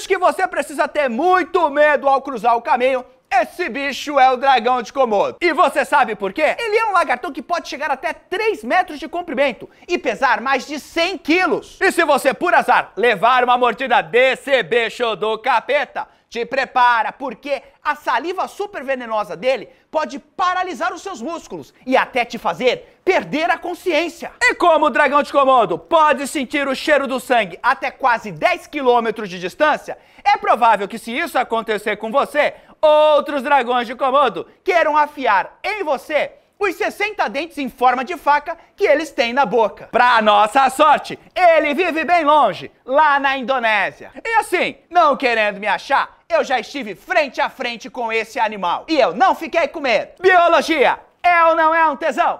bicho que você precisa ter muito medo ao cruzar o caminho esse bicho é o dragão de Komodo. E você sabe por quê? Ele é um lagartão que pode chegar até 3 metros de comprimento e pesar mais de 100 quilos. E se você, por azar, levar uma mordida desse bicho do capeta, te prepara, porque a saliva super venenosa dele pode paralisar os seus músculos e até te fazer perder a consciência. E como o dragão de Komodo pode sentir o cheiro do sangue até quase 10 quilômetros de distância, é provável que se isso acontecer com você, outros dragões de Komodo queiram afiar em você os 60 dentes em forma de faca que eles têm na boca. Pra nossa sorte, ele vive bem longe, lá na Indonésia. E assim, não querendo me achar, eu já estive frente a frente com esse animal. E eu não fiquei com medo. Biologia, é ou não é um tesão?